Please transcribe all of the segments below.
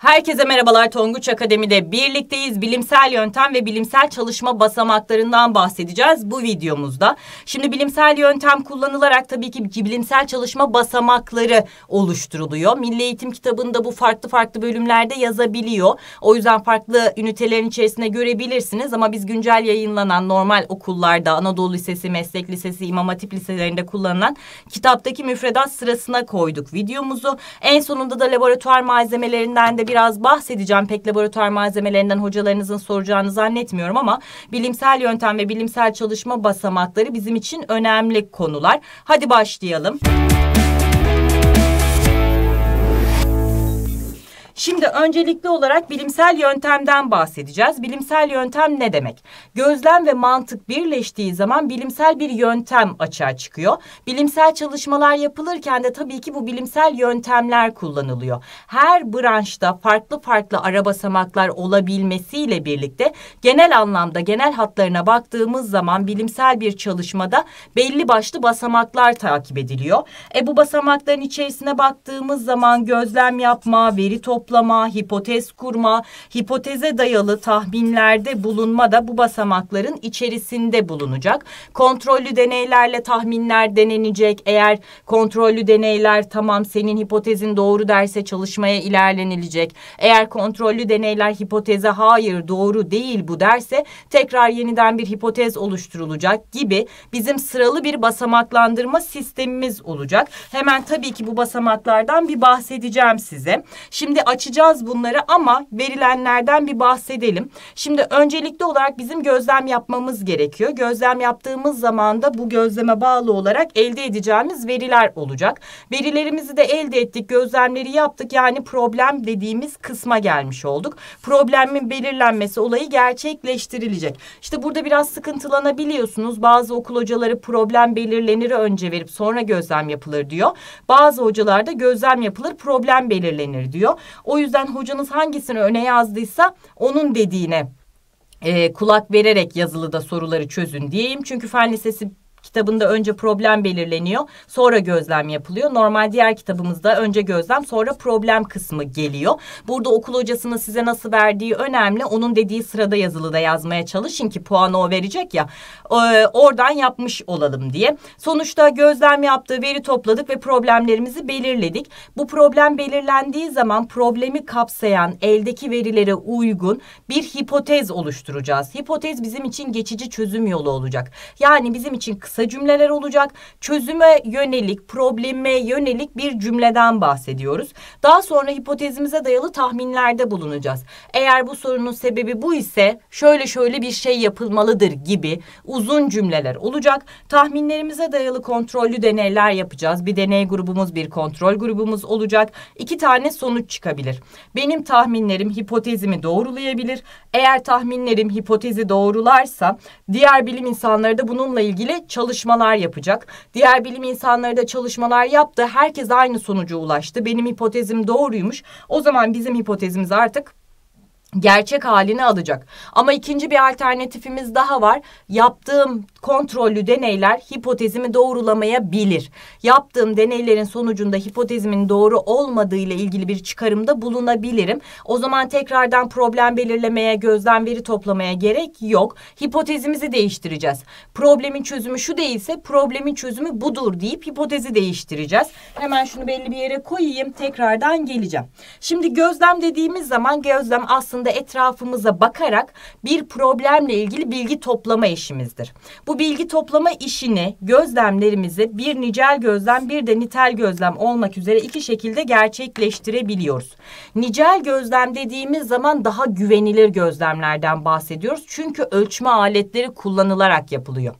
Herkese merhabalar Tonguç Akademi'de birlikteyiz. Bilimsel yöntem ve bilimsel çalışma basamaklarından bahsedeceğiz bu videomuzda. Şimdi bilimsel yöntem kullanılarak tabii ki bilimsel çalışma basamakları oluşturuluyor. Milli Eğitim kitabında bu farklı farklı bölümlerde yazabiliyor. O yüzden farklı ünitelerin içerisinde görebilirsiniz ama biz güncel yayınlanan normal okullarda Anadolu Lisesi, Meslek Lisesi, İmam Hatip liselerinde kullanılan kitaptaki müfredat sırasına koyduk videomuzu. En sonunda da laboratuvar malzemelerinden de biraz bahsedeceğim. Pek laboratuvar malzemelerinden hocalarınızın soracağını zannetmiyorum ama bilimsel yöntem ve bilimsel çalışma basamakları bizim için önemli konular. Hadi başlayalım. Müzik Şimdi öncelikli olarak bilimsel yöntemden bahsedeceğiz. Bilimsel yöntem ne demek? Gözlem ve mantık birleştiği zaman bilimsel bir yöntem açığa çıkıyor. Bilimsel çalışmalar yapılırken de tabii ki bu bilimsel yöntemler kullanılıyor. Her branşta farklı farklı ara basamaklar olabilmesiyle birlikte genel anlamda genel hatlarına baktığımız zaman bilimsel bir çalışmada belli başlı basamaklar takip ediliyor. E bu basamakların içerisine baktığımız zaman gözlem yapma, veri toplama, hesaplama, hipotez kurma, hipoteze dayalı tahminlerde bulunma da bu basamakların içerisinde bulunacak. Kontrollü deneylerle tahminler denenecek. Eğer kontrollü deneyler tamam senin hipotezin doğru derse çalışmaya ilerlenilecek. Eğer kontrollü deneyler hipoteze hayır doğru değil bu derse tekrar yeniden bir hipotez oluşturulacak gibi bizim sıralı bir basamaklandırma sistemimiz olacak. Hemen tabii ki bu basamaklardan bir bahsedeceğim size. Şimdi açık açacağız bunları ama verilenlerden bir bahsedelim. Şimdi öncelikli olarak bizim gözlem yapmamız gerekiyor. Gözlem yaptığımız zaman da bu gözleme bağlı olarak elde edeceğimiz veriler olacak. Verilerimizi de elde ettik, gözlemleri yaptık. Yani problem dediğimiz kısma gelmiş olduk. Problemin belirlenmesi olayı gerçekleştirilecek. İşte burada biraz sıkıntılanabiliyorsunuz. Bazı okul hocaları problem belirlenir önce verip sonra gözlem yapılır diyor. Bazı hocalarda gözlem yapılır problem belirlenir diyor. O yüzden hocanız hangisini öne yazdıysa onun dediğine e, kulak vererek yazılıda soruları çözün diyeyim. Çünkü fen lisesi kitabında önce problem belirleniyor, sonra gözlem yapılıyor. Normal diğer kitabımızda önce gözlem, sonra problem kısmı geliyor. Burada okul hocasının size nasıl verdiği önemli. Onun dediği sırada yazılı da yazmaya çalışın ki puanı o verecek ya. E, oradan yapmış olalım diye. Sonuçta gözlem yaptığı veri topladık ve problemlerimizi belirledik. Bu problem belirlendiği zaman problemi kapsayan eldeki verilere uygun bir hipotez oluşturacağız. Hipotez bizim için geçici çözüm yolu olacak. Yani bizim için kısa kısa cümleler olacak. Çözüme yönelik, probleme yönelik bir cümleden bahsediyoruz. Daha sonra hipotezimize dayalı tahminlerde bulunacağız. Eğer bu sorunun sebebi bu ise şöyle şöyle bir şey yapılmalıdır gibi uzun cümleler olacak. Tahminlerimize dayalı kontrollü deneyler yapacağız. Bir deney grubumuz, bir kontrol grubumuz olacak. İki tane sonuç çıkabilir. Benim tahminlerim hipotezimi doğrulayabilir. Eğer tahminlerim hipotezi doğrularsa diğer bilim insanları da bununla ilgili çalışabilir çalışmalar yapacak. Diğer bilim insanları da çalışmalar yaptı. Herkes aynı sonuca ulaştı. Benim hipotezim doğruymuş. O zaman bizim hipotezimiz artık gerçek halini alacak. Ama ikinci bir alternatifimiz daha var. Yaptığım kontrollü deneyler hipotezimi doğrulamayabilir. Yaptığım deneylerin sonucunda hipotezimin doğru olmadığı ile ilgili bir çıkarımda bulunabilirim. O zaman tekrardan problem belirlemeye, gözlem veri toplamaya gerek yok. Hipotezimizi değiştireceğiz. Problemin çözümü şu değilse problemin çözümü budur deyip hipotezi değiştireceğiz. Hemen şunu belli bir yere koyayım tekrardan geleceğim. Şimdi gözlem dediğimiz zaman gözlem aslında etrafımıza bakarak bir problemle ilgili bilgi toplama işimizdir. Bu bu bilgi toplama işini gözlemlerimizi bir nicel gözlem bir de nitel gözlem olmak üzere iki şekilde gerçekleştirebiliyoruz. Nicel gözlem dediğimiz zaman daha güvenilir gözlemlerden bahsediyoruz. Çünkü ölçme aletleri kullanılarak yapılıyor.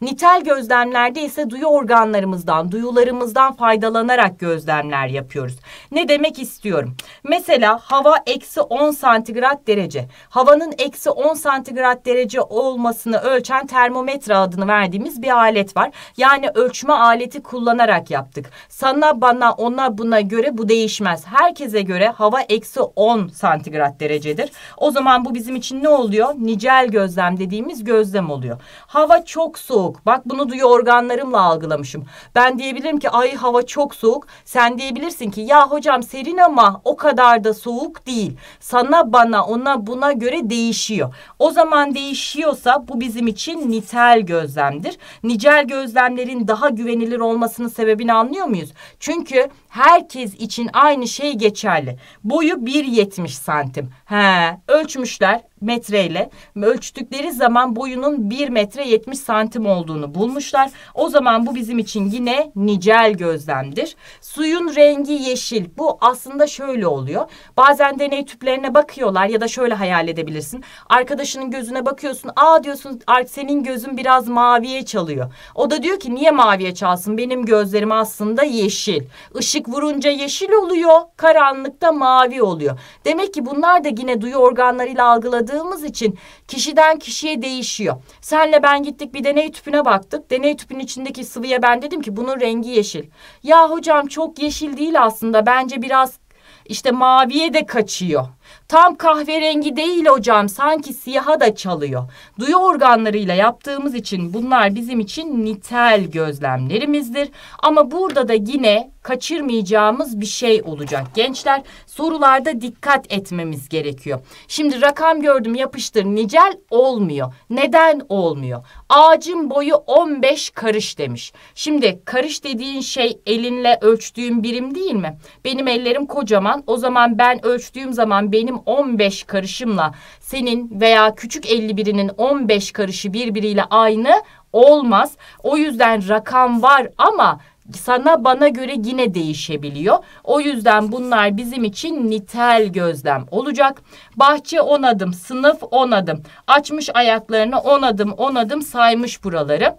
Nitel gözlemlerde ise duyu organlarımızdan, duyularımızdan faydalanarak gözlemler yapıyoruz. Ne demek istiyorum? Mesela hava eksi 10 santigrat derece. Havanın eksi 10 santigrat derece olmasını ölçen termometre metre adını verdiğimiz bir alet var. Yani ölçme aleti kullanarak yaptık. Sana bana ona buna göre bu değişmez. Herkese göre hava eksi 10 santigrat derecedir. O zaman bu bizim için ne oluyor? Nicel gözlem dediğimiz gözlem oluyor. Hava çok soğuk. Bak bunu duyu organlarımla algılamışım. Ben diyebilirim ki ay hava çok soğuk. Sen diyebilirsin ki ya hocam serin ama o kadar da soğuk değil. Sana bana ona buna göre değişiyor. O zaman değişiyorsa bu bizim için nitel gözlemdir. Nicel gözlemlerin daha güvenilir olmasının sebebini anlıyor muyuz? Çünkü herkes için aynı şey geçerli. Boyu 1.70 santim. He, ölçmüşler metreyle. Ölçtükleri zaman boyunun 1 metre 70 santim olduğunu bulmuşlar. O zaman bu bizim için yine nicel gözlemdir. Suyun rengi yeşil. Bu aslında şöyle oluyor. Bazen deney tüplerine bakıyorlar ya da şöyle hayal edebilirsin. Arkadaşının gözüne bakıyorsun. Aa diyorsun senin gözün biraz maviye çalıyor. O da diyor ki niye maviye çalsın? Benim gözlerim aslında yeşil. Işık ışık vurunca yeşil oluyor, karanlıkta mavi oluyor. Demek ki bunlar da yine duyu organlarıyla algıladığımız için kişiden kişiye değişiyor. Senle ben gittik bir deney tüpüne baktık. Deney tüpünün içindeki sıvıya ben dedim ki bunun rengi yeşil. Ya hocam çok yeşil değil aslında. Bence biraz işte maviye de kaçıyor. Tam kahverengi değil hocam sanki siyaha da çalıyor. Duyu organlarıyla yaptığımız için bunlar bizim için nitel gözlemlerimizdir. Ama burada da yine kaçırmayacağımız bir şey olacak gençler. Sorularda dikkat etmemiz gerekiyor. Şimdi rakam gördüm yapıştır nicel olmuyor. Neden olmuyor? Ağacın boyu 15 karış demiş. Şimdi karış dediğin şey elinle ölçtüğüm birim değil mi? Benim ellerim kocaman. O zaman ben ölçtüğüm zaman benim benim 15 karışımla senin veya küçük 51'inin 15 karışı birbiriyle aynı olmaz. O yüzden rakam var ama sana bana göre yine değişebiliyor. O yüzden bunlar bizim için nitel gözlem olacak. Bahçe 10 adım, sınıf 10 adım. Açmış ayaklarını 10 adım, 10 adım saymış buraları.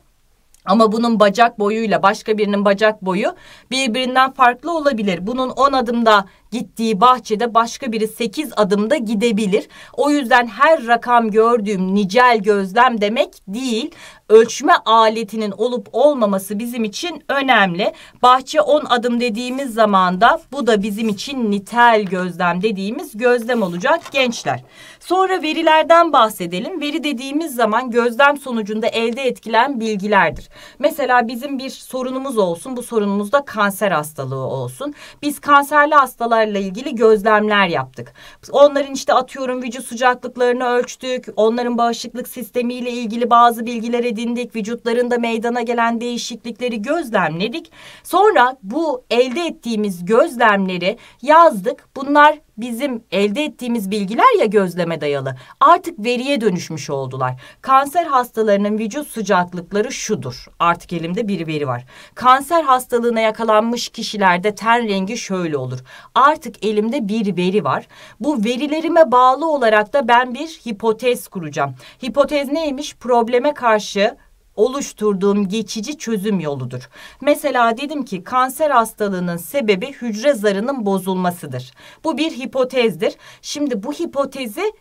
Ama bunun bacak boyuyla başka birinin bacak boyu birbirinden farklı olabilir. Bunun 10 adımda gittiği bahçede başka biri sekiz adımda gidebilir. O yüzden her rakam gördüğüm nicel gözlem demek değil. Ölçme aletinin olup olmaması bizim için önemli. Bahçe on adım dediğimiz zaman da bu da bizim için nitel gözlem dediğimiz gözlem olacak gençler. Sonra verilerden bahsedelim. Veri dediğimiz zaman gözlem sonucunda elde etkilen bilgilerdir. Mesela bizim bir sorunumuz olsun. Bu sorunumuz da kanser hastalığı olsun. Biz kanserli hastalar hastalarla ilgili gözlemler yaptık. Onların işte atıyorum vücut sıcaklıklarını ölçtük. Onların bağışıklık sistemiyle ilgili bazı bilgiler edindik. Vücutlarında meydana gelen değişiklikleri gözlemledik. Sonra bu elde ettiğimiz gözlemleri yazdık. Bunlar bizim elde ettiğimiz bilgiler ya gözleme dayalı. Artık veriye dönüşmüş oldular. Kanser hastalarının vücut sıcaklıkları şudur. Artık elimde bir veri var. Kanser hastalığına yakalanmış kişilerde ten rengi şöyle olur. Artık elimde bir veri var. Bu verilerime bağlı olarak da ben bir hipotez kuracağım. Hipotez neymiş? Probleme karşı oluşturduğum geçici çözüm yoludur. Mesela dedim ki kanser hastalığının sebebi hücre zarının bozulmasıdır. Bu bir hipotezdir. Şimdi bu hipotezi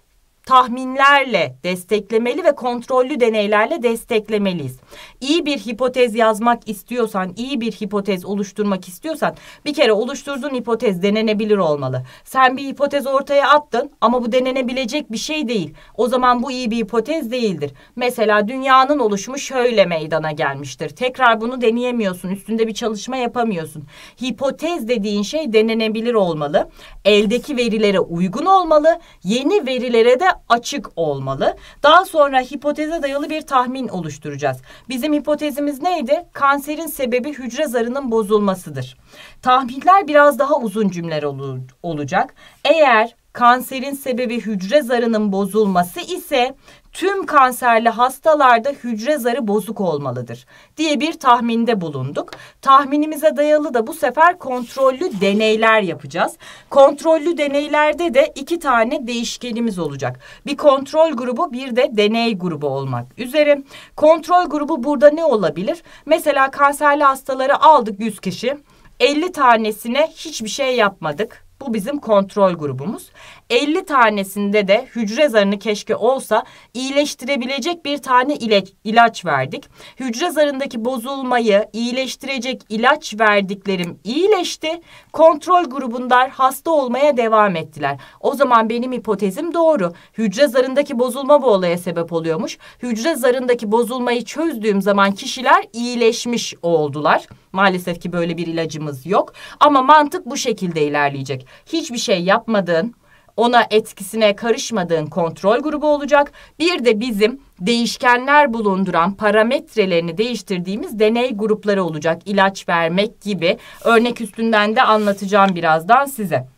tahminlerle desteklemeli ve kontrollü deneylerle desteklemeliyiz. İyi bir hipotez yazmak istiyorsan, iyi bir hipotez oluşturmak istiyorsan bir kere oluşturduğun hipotez denenebilir olmalı. Sen bir hipotez ortaya attın ama bu denenebilecek bir şey değil. O zaman bu iyi bir hipotez değildir. Mesela dünyanın oluşumu şöyle meydana gelmiştir. Tekrar bunu deneyemiyorsun, üstünde bir çalışma yapamıyorsun. Hipotez dediğin şey denenebilir olmalı. Eldeki verilere uygun olmalı. Yeni verilere de açık olmalı. Daha sonra hipoteze dayalı bir tahmin oluşturacağız. Bizim hipotezimiz neydi? Kanserin sebebi hücre zarının bozulmasıdır. Tahminler biraz daha uzun cümle ol olacak. Eğer kanserin sebebi hücre zarının bozulması ise tüm kanserli hastalarda hücre zarı bozuk olmalıdır diye bir tahminde bulunduk. Tahminimize dayalı da bu sefer kontrollü deneyler yapacağız. Kontrollü deneylerde de iki tane değişkenimiz olacak. Bir kontrol grubu bir de deney grubu olmak üzere. Kontrol grubu burada ne olabilir? Mesela kanserli hastaları aldık 100 kişi. 50 tanesine hiçbir şey yapmadık. Bu bizim kontrol grubumuz. 50 tanesinde de hücre zarını keşke olsa iyileştirebilecek bir tane ilaç, verdik. Hücre zarındaki bozulmayı iyileştirecek ilaç verdiklerim iyileşti. Kontrol grubundan hasta olmaya devam ettiler. O zaman benim hipotezim doğru. Hücre zarındaki bozulma bu olaya sebep oluyormuş. Hücre zarındaki bozulmayı çözdüğüm zaman kişiler iyileşmiş oldular. Maalesef ki böyle bir ilacımız yok. Ama mantık bu şekilde ilerleyecek. Hiçbir şey yapmadın ona etkisine karışmadığın kontrol grubu olacak. Bir de bizim değişkenler bulunduran parametrelerini değiştirdiğimiz deney grupları olacak. İlaç vermek gibi örnek üstünden de anlatacağım birazdan size.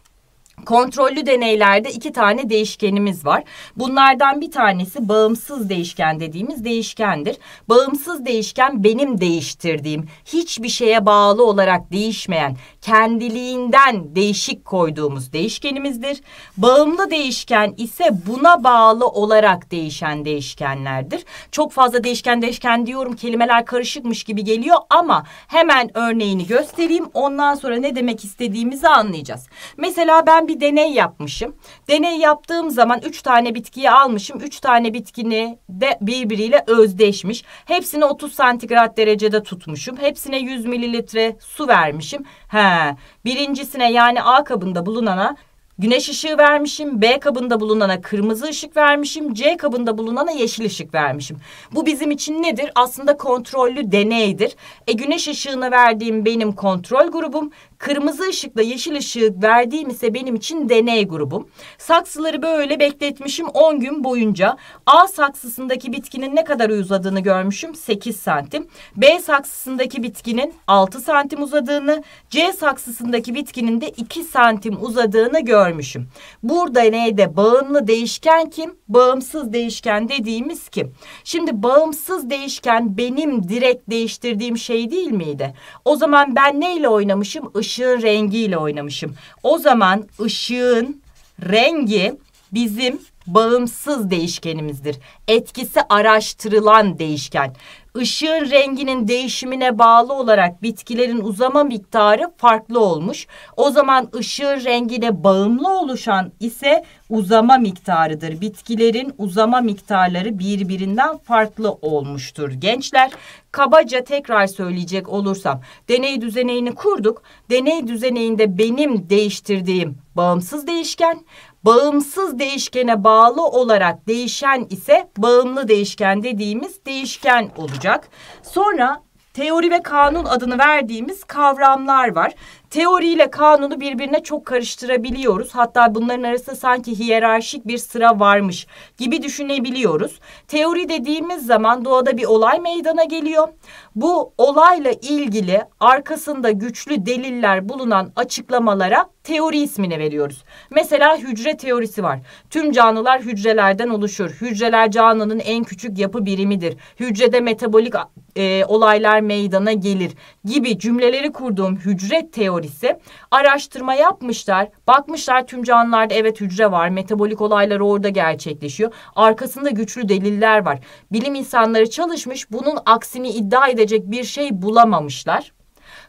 Kontrollü deneylerde iki tane değişkenimiz var. Bunlardan bir tanesi bağımsız değişken dediğimiz değişkendir. Bağımsız değişken benim değiştirdiğim, hiçbir şeye bağlı olarak değişmeyen, kendiliğinden değişik koyduğumuz değişkenimizdir. Bağımlı değişken ise buna bağlı olarak değişen değişkenlerdir. Çok fazla değişken değişken diyorum kelimeler karışıkmış gibi geliyor ama hemen örneğini göstereyim. Ondan sonra ne demek istediğimizi anlayacağız. Mesela ben bir deney yapmışım. Deney yaptığım zaman üç tane bitkiyi almışım. Üç tane bitkini de birbiriyle özdeşmiş. Hepsini 30 santigrat derecede tutmuşum. Hepsine 100 mililitre su vermişim. He, birincisine yani A kabında bulunana Güneş ışığı vermişim, B kabında bulunana kırmızı ışık vermişim, C kabında bulunana yeşil ışık vermişim. Bu bizim için nedir? Aslında kontrollü deneydir. E güneş ışığını verdiğim benim kontrol grubum, Kırmızı ışıkla yeşil ışığı verdiğim ise benim için deney grubum. Saksıları böyle bekletmişim 10 gün boyunca. A saksısındaki bitkinin ne kadar uzadığını görmüşüm 8 santim. B saksısındaki bitkinin 6 santim uzadığını, C saksısındaki bitkinin de 2 santim uzadığını görmüşüm. Burada neyde bağımlı değişken kim? Bağımsız değişken dediğimiz kim? Şimdi bağımsız değişken benim direkt değiştirdiğim şey değil miydi? O zaman ben neyle oynamışım? ışığın rengiyle oynamışım. O zaman ışığın rengi bizim bağımsız değişkenimizdir. Etkisi araştırılan değişken. Işığın renginin değişimine bağlı olarak bitkilerin uzama miktarı farklı olmuş. O zaman ışığın rengine bağımlı oluşan ise uzama miktarıdır. Bitkilerin uzama miktarları birbirinden farklı olmuştur. Gençler kabaca tekrar söyleyecek olursam deney düzeneğini kurduk. Deney düzeneğinde benim değiştirdiğim bağımsız değişken, Bağımsız değişkene bağlı olarak değişen ise bağımlı değişken dediğimiz değişken olacak. Sonra teori ve kanun adını verdiğimiz kavramlar var teoriyle kanunu birbirine çok karıştırabiliyoruz. Hatta bunların arasında sanki hiyerarşik bir sıra varmış gibi düşünebiliyoruz. Teori dediğimiz zaman doğada bir olay meydana geliyor. Bu olayla ilgili arkasında güçlü deliller bulunan açıklamalara teori ismini veriyoruz. Mesela hücre teorisi var. Tüm canlılar hücrelerden oluşur. Hücreler canlının en küçük yapı birimidir. Hücrede metabolik e, olaylar meydana gelir gibi cümleleri kurduğum hücre teorisi polisi. Araştırma yapmışlar. Bakmışlar tüm canlılarda evet hücre var. Metabolik olaylar orada gerçekleşiyor. Arkasında güçlü deliller var. Bilim insanları çalışmış. Bunun aksini iddia edecek bir şey bulamamışlar.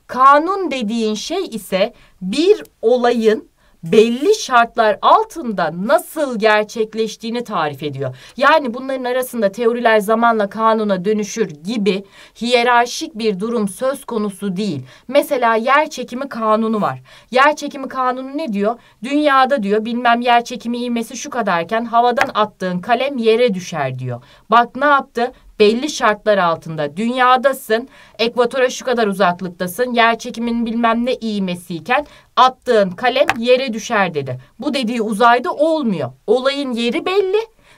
Kanun dediğin şey ise bir olayın belli şartlar altında nasıl gerçekleştiğini tarif ediyor. Yani bunların arasında teoriler zamanla kanuna dönüşür gibi hiyerarşik bir durum söz konusu değil. Mesela yer çekimi kanunu var. Yer çekimi kanunu ne diyor? Dünyada diyor bilmem yer çekimi ivmesi şu kadarken havadan attığın kalem yere düşer diyor. Bak ne yaptı? belli şartlar altında dünyadasın, ekvatora şu kadar uzaklıktasın, yer çekiminin bilmem ne iğmesiyken attığın kalem yere düşer dedi. Bu dediği uzayda olmuyor. Olayın yeri belli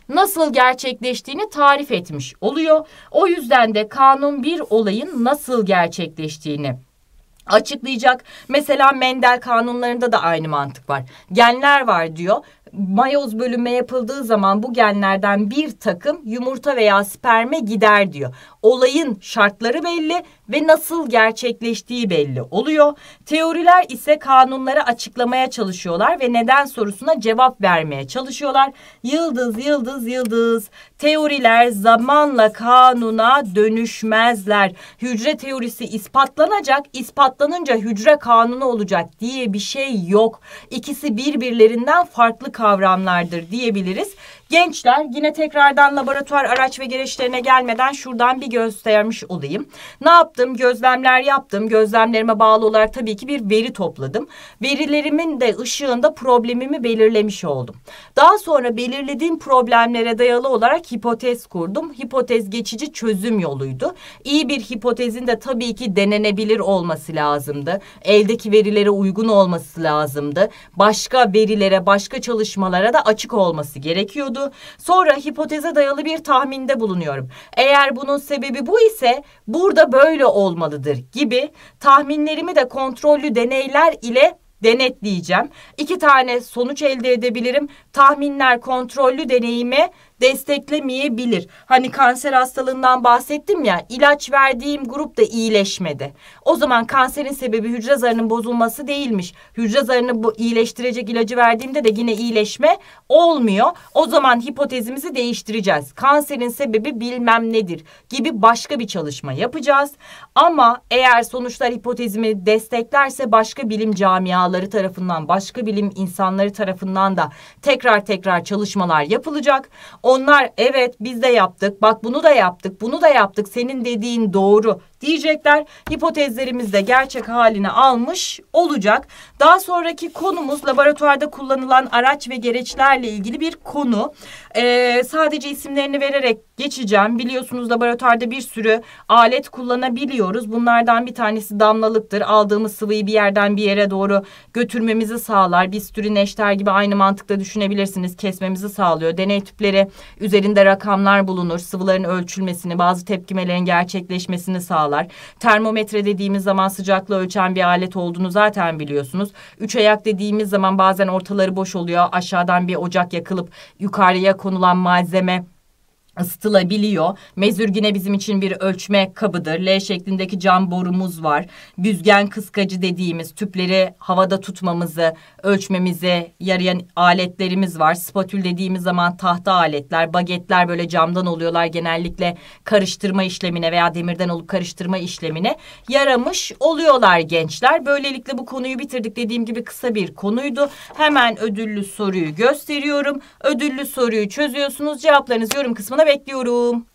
nasıl gerçekleştiğini tarif etmiş oluyor. O yüzden de kanun bir olayın nasıl gerçekleştiğini açıklayacak. Mesela Mendel kanunlarında da aynı mantık var. Genler var diyor mayoz bölünme yapıldığı zaman bu genlerden bir takım yumurta veya sperme gider diyor olayın şartları belli ve nasıl gerçekleştiği belli oluyor. Teoriler ise kanunları açıklamaya çalışıyorlar ve neden sorusuna cevap vermeye çalışıyorlar. Yıldız, yıldız, yıldız. Teoriler zamanla kanuna dönüşmezler. Hücre teorisi ispatlanacak, ispatlanınca hücre kanunu olacak diye bir şey yok. İkisi birbirlerinden farklı kavramlardır diyebiliriz. Gençler yine tekrardan laboratuvar araç ve gereçlerine gelmeden şuradan bir göstermiş olayım. Ne yaptım? Gözlemler yaptım. Gözlemlerime bağlı olarak tabii ki bir veri topladım. Verilerimin de ışığında problemimi belirlemiş oldum. Daha sonra belirlediğim problemlere dayalı olarak hipotez kurdum. Hipotez geçici çözüm yoluydu. İyi bir hipotezin de tabii ki denenebilir olması lazımdı. Eldeki verilere uygun olması lazımdı. Başka verilere, başka çalışmalara da açık olması gerekiyordu oldu. Sonra hipoteze dayalı bir tahminde bulunuyorum. Eğer bunun sebebi bu ise burada böyle olmalıdır gibi tahminlerimi de kontrollü deneyler ile denetleyeceğim. İki tane sonuç elde edebilirim. Tahminler kontrollü deneyimi desteklemeyebilir. Hani kanser hastalığından bahsettim ya ilaç verdiğim grup da iyileşmedi. O zaman kanserin sebebi hücre zarının bozulması değilmiş. Hücre zarını bu iyileştirecek ilacı verdiğimde de yine iyileşme olmuyor. O zaman hipotezimizi değiştireceğiz. Kanserin sebebi bilmem nedir gibi başka bir çalışma yapacağız. Ama eğer sonuçlar hipotezimi desteklerse başka bilim camiaları tarafından, başka bilim insanları tarafından da tekrar tekrar çalışmalar yapılacak. Onlar evet biz de yaptık bak bunu da yaptık bunu da yaptık senin dediğin doğru diyecekler. Hipotezlerimiz de gerçek halini almış olacak. Daha sonraki konumuz laboratuvarda kullanılan araç ve gereçlerle ilgili bir konu. Ee, sadece isimlerini vererek geçeceğim. Biliyorsunuz laboratuvarda bir sürü alet kullanabiliyoruz. Bunlardan bir tanesi damlalıktır. Aldığımız sıvıyı bir yerden bir yere doğru götürmemizi sağlar. Bir sürü neşter gibi aynı mantıkta düşünebilirsiniz. Kesmemizi sağlıyor. Deney tüpleri üzerinde rakamlar bulunur. Sıvıların ölçülmesini, bazı tepkimelerin gerçekleşmesini sağlar sağlar. Termometre dediğimiz zaman sıcaklığı ölçen bir alet olduğunu zaten biliyorsunuz. Üç ayak dediğimiz zaman bazen ortaları boş oluyor. Aşağıdan bir ocak yakılıp yukarıya konulan malzeme ısıtılabiliyor. Mezürgine bizim için bir ölçme kabıdır. L şeklindeki cam borumuz var. Büzgen kıskacı dediğimiz tüpleri havada tutmamızı, ölçmemize yarayan aletlerimiz var. Spatül dediğimiz zaman tahta aletler, bagetler böyle camdan oluyorlar. Genellikle karıştırma işlemine veya demirden olup karıştırma işlemine yaramış oluyorlar gençler. Böylelikle bu konuyu bitirdik. Dediğim gibi kısa bir konuydu. Hemen ödüllü soruyu gösteriyorum. Ödüllü soruyu çözüyorsunuz. Cevaplarınızı yorum kısmına bekliyorum.